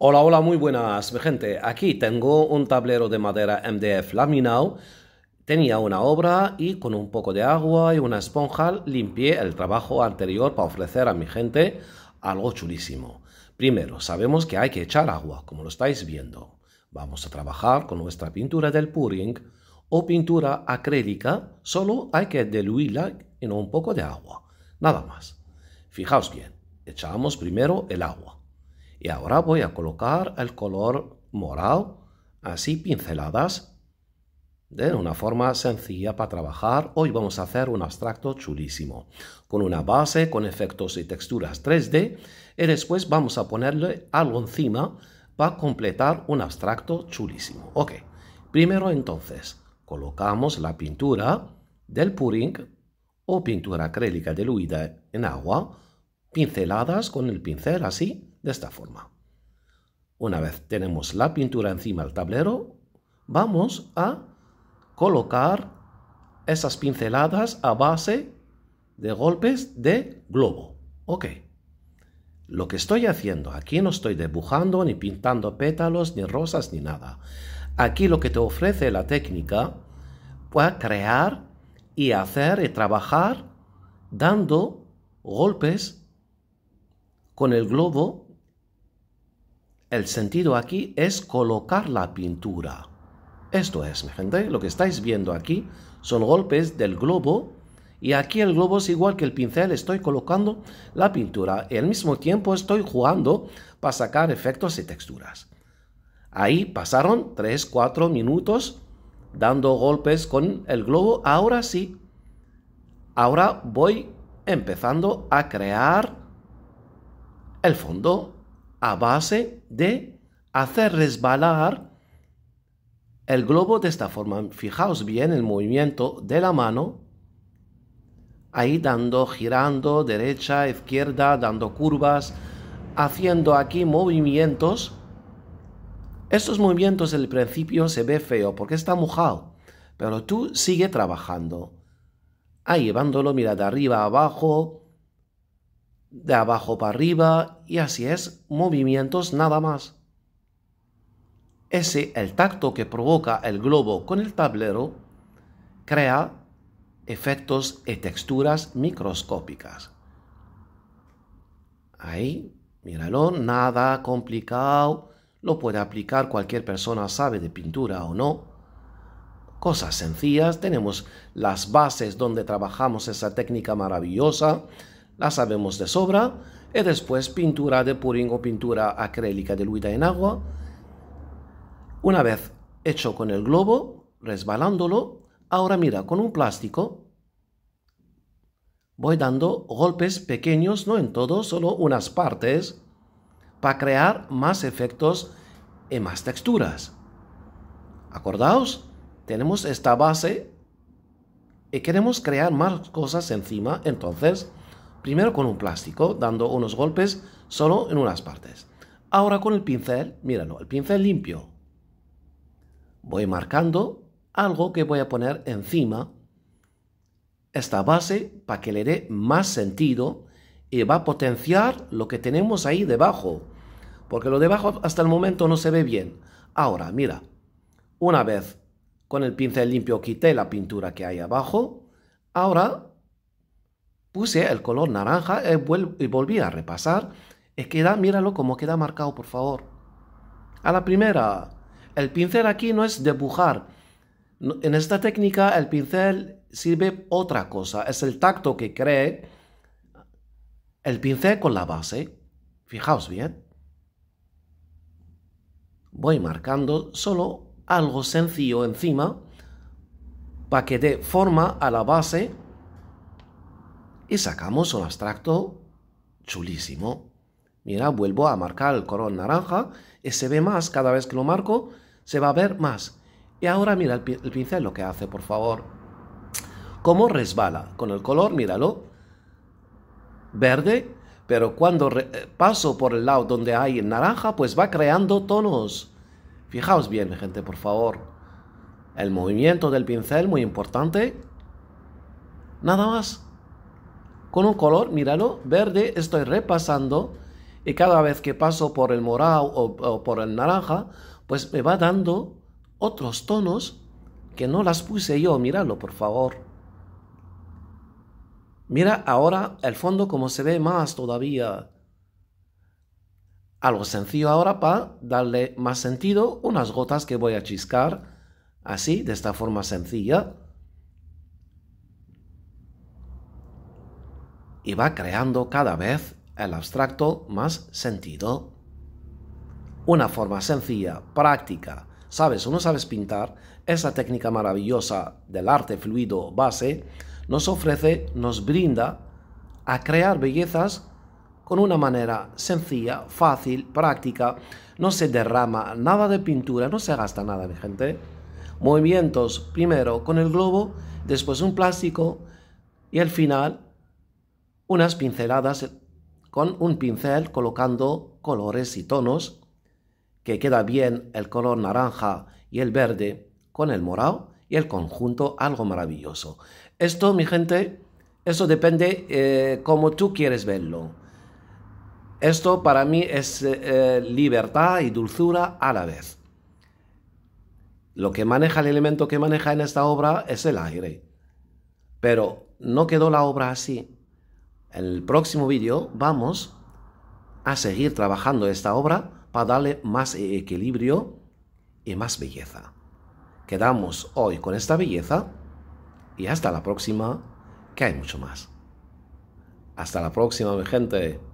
Hola, hola, muy buenas, mi gente. Aquí tengo un tablero de madera MDF laminado. Tenía una obra y con un poco de agua y una esponja limpié el trabajo anterior para ofrecer a mi gente algo chulísimo. Primero, sabemos que hay que echar agua, como lo estáis viendo. Vamos a trabajar con nuestra pintura del puring o pintura acrílica, solo hay que diluirla en un poco de agua, nada más. Fijaos bien, echamos primero el agua. Y ahora voy a colocar el color morado, así pinceladas, de una forma sencilla para trabajar. Hoy vamos a hacer un abstracto chulísimo, con una base, con efectos y texturas 3D, y después vamos a ponerle algo encima para completar un abstracto chulísimo. Ok, primero entonces, colocamos la pintura del puring o pintura acrílica diluida en agua, pinceladas con el pincel así, de esta forma. Una vez tenemos la pintura encima del tablero, vamos a colocar esas pinceladas a base de golpes de globo. Ok. Lo que estoy haciendo, aquí no estoy dibujando ni pintando pétalos, ni rosas, ni nada. Aquí lo que te ofrece la técnica puede crear y hacer y trabajar dando golpes con el globo el sentido aquí es colocar la pintura. Esto es, mi gente, lo que estáis viendo aquí son golpes del globo y aquí el globo es igual que el pincel, estoy colocando la pintura y al mismo tiempo estoy jugando para sacar efectos y texturas. Ahí pasaron 3-4 minutos dando golpes con el globo, ahora sí. Ahora voy empezando a crear el fondo a base de hacer resbalar el globo de esta forma. Fijaos bien el movimiento de la mano. Ahí dando, girando, derecha, izquierda, dando curvas, haciendo aquí movimientos. Estos movimientos el principio se ve feo porque está mojado, pero tú sigue trabajando. Ahí llevándolo, mira de arriba a abajo, de abajo para arriba y así es, movimientos nada más. Ese, el tacto que provoca el globo con el tablero, crea efectos y texturas microscópicas. Ahí, míralo, nada complicado, lo puede aplicar cualquier persona, sabe de pintura o no. Cosas sencillas, tenemos las bases donde trabajamos esa técnica maravillosa, la sabemos de sobra, y e después pintura de purín o pintura acrílica diluida en agua. Una vez hecho con el globo, resbalándolo, ahora mira, con un plástico voy dando golpes pequeños, no en todo, solo unas partes, para crear más efectos y e más texturas. Acordaos, tenemos esta base y e queremos crear más cosas encima, entonces Primero con un plástico, dando unos golpes solo en unas partes. Ahora con el pincel, míralo, el pincel limpio. Voy marcando algo que voy a poner encima esta base para que le dé más sentido y va a potenciar lo que tenemos ahí debajo. Porque lo debajo hasta el momento no se ve bien. Ahora, mira, una vez con el pincel limpio quité la pintura que hay abajo, ahora Puse el color naranja eh, y volví a repasar. Y queda, míralo como queda marcado, por favor. A la primera, el pincel aquí no es dibujar. En esta técnica el pincel sirve otra cosa. Es el tacto que cree el pincel con la base. Fijaos bien. Voy marcando solo algo sencillo encima para que dé forma a la base y sacamos un abstracto chulísimo. Mira, vuelvo a marcar el color naranja y se ve más cada vez que lo marco, se va a ver más. Y ahora mira el, pincel lo que hace, por favor. Cómo resbala con el color, míralo. Verde, pero cuando eh, paso por el lado donde hay naranja, pues va creando tonos. Fijaos bien, gente, por favor. El movimiento del pincel, muy importante. Nada más con un color, míralo, verde, estoy repasando y cada vez que paso por el morado o, por el naranja, pues me va dando otros tonos que no las puse yo, míralo por favor. Mira ahora el fondo como se ve más todavía. Algo sencillo ahora para darle más sentido, unas gotas que voy a chiscar, así, de esta forma sencilla. y va creando cada vez el abstracto más sentido. Una forma sencilla, práctica, sabes o no sabes pintar, esa técnica maravillosa del arte fluido base nos ofrece, nos brinda a crear bellezas con una manera sencilla, fácil, práctica, no se derrama nada de pintura, no se gasta nada, mi gente. Movimientos primero con el globo, después un plástico y al final unas pinceladas con un pincel colocando colores y tonos, que queda bien el color naranja y el verde con el morado y el conjunto algo maravilloso. Esto, mi gente, eso depende eh, como tú quieres verlo. Esto para mí es eh, libertad y dulzura a la vez. Lo que maneja el elemento que maneja en esta obra es el aire. Pero no quedó la obra así. En el próximo vídeo vamos a seguir trabajando esta obra para darle más e-, equilibrio y más belleza. Quedamos hoy con esta belleza y hasta la próxima, que hay mucho más. Hasta la próxima, mi gente.